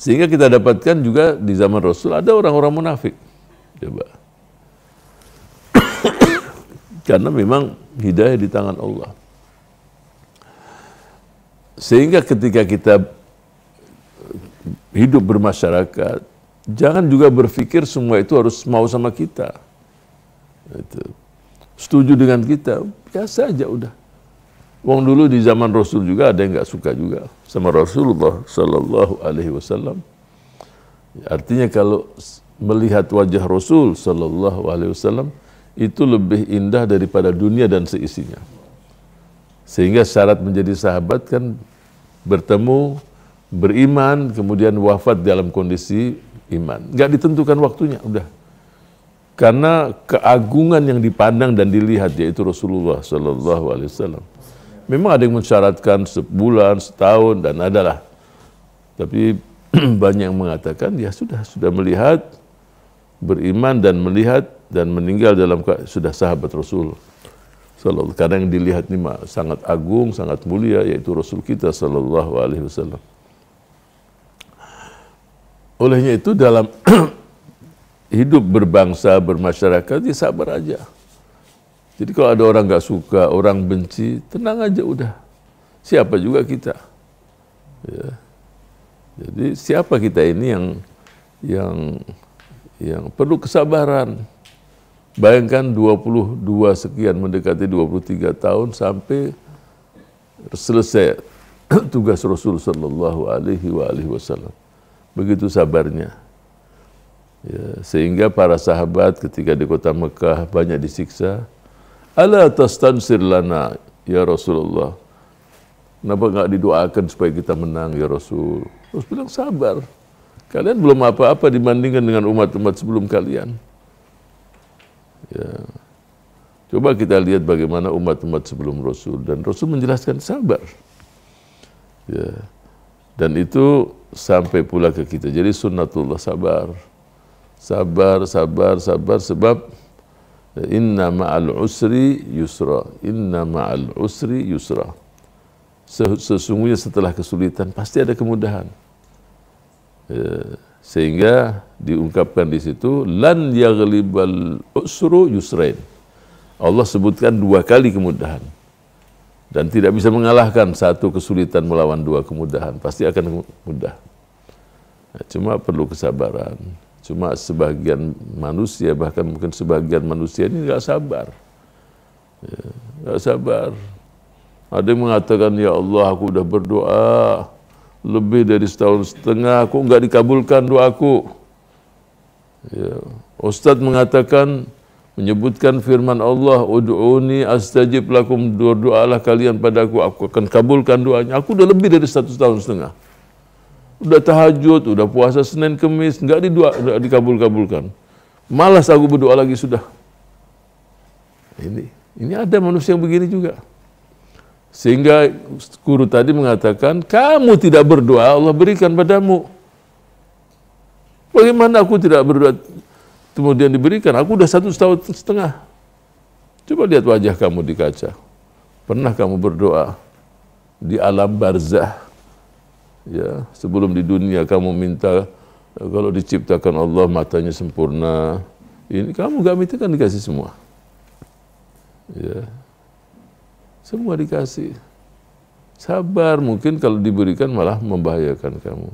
Sehingga kita dapatkan juga di zaman Rasul ada orang-orang munafik. Coba. Karena memang hidayah di tangan Allah. Sehingga ketika kita eh, hidup bermasyarakat, jangan juga berpikir semua itu harus mau sama kita. Setuju dengan kita, biasa aja udah. Wong dulu di zaman Rasul juga ada yang nggak suka juga sama Rasulullah Sallallahu Alaihi Wasallam. Ya, artinya kalau melihat wajah Rasul Sallallahu Alaihi Wasallam itu lebih indah daripada dunia dan seisinya. Sehingga syarat menjadi sahabat kan bertemu, beriman, kemudian wafat dalam kondisi iman. Nggak ditentukan waktunya, udah. Karena keagungan yang dipandang dan dilihat yaitu Rasulullah Sallallahu Alaihi Wasallam. Memang ada yang mensyaratkan sebulan, setahun, dan adalah. Tapi banyak yang mengatakan, ya sudah, sudah melihat, beriman dan melihat, dan meninggal dalam sudah sahabat Rasul. Sallallahu, karena yang dilihat ini sangat agung, sangat mulia, yaitu Rasul kita Sallallahu Alaihi Wasallam. Olehnya itu dalam hidup berbangsa, bermasyarakat, ya sabar aja. Jadi kalau ada orang nggak suka, orang benci, tenang aja udah. Siapa juga kita. Ya. Jadi siapa kita ini yang yang yang perlu kesabaran. Bayangkan 22 sekian mendekati 23 tahun sampai selesai tugas Rasul Shallallahu Alaihi Wasallam. Begitu sabarnya. Ya, sehingga para sahabat ketika di kota Mekah banyak disiksa, Ala tastansir lana ya Rasulullah. Kenapa nggak didoakan supaya kita menang ya Rasul? Terus bilang sabar. Kalian belum apa-apa dibandingkan dengan umat-umat sebelum kalian. Ya. Coba kita lihat bagaimana umat-umat sebelum Rasul dan Rasul menjelaskan sabar. Ya. Dan itu sampai pula ke kita. Jadi sunnatullah sabar. Sabar, sabar, sabar sebab Inna ma'al usri yusra. Inna ma'al usri yusra. Sesungguhnya setelah kesulitan pasti ada kemudahan. Ya, sehingga diungkapkan di situ lan yaghlibal usru yusrain. Allah sebutkan dua kali kemudahan dan tidak bisa mengalahkan satu kesulitan melawan dua kemudahan pasti akan mudah. Nah, cuma perlu kesabaran. Cuma sebagian manusia, bahkan mungkin sebagian manusia ini nggak sabar. Ya, nggak ya, sabar. Ada yang mengatakan, Ya Allah, aku udah berdoa lebih dari setahun setengah, aku nggak dikabulkan doaku. Ya. Ustadz mengatakan, menyebutkan firman Allah, Udu'uni astajib lakum, berdoalah kalian padaku, aku akan kabulkan doanya. Aku udah lebih dari satu tahun setengah udah tahajud, udah puasa Senin Kemis, nggak didua, dikabul-kabulkan. Malas aku berdoa lagi sudah. Ini, ini ada manusia yang begini juga. Sehingga guru tadi mengatakan, kamu tidak berdoa, Allah berikan padamu. Bagaimana aku tidak berdoa, kemudian diberikan? Aku udah satu setahun setengah. Coba lihat wajah kamu di kaca. Pernah kamu berdoa di alam barzah? ya sebelum di dunia kamu minta eh, kalau diciptakan Allah matanya sempurna ini kamu gak minta kan dikasih semua ya semua dikasih sabar mungkin kalau diberikan malah membahayakan kamu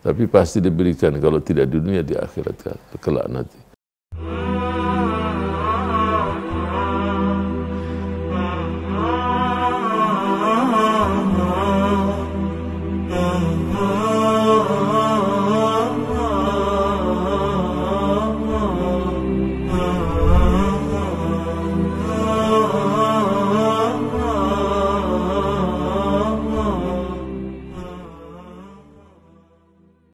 tapi pasti diberikan kalau tidak di dunia di akhirat kelak nanti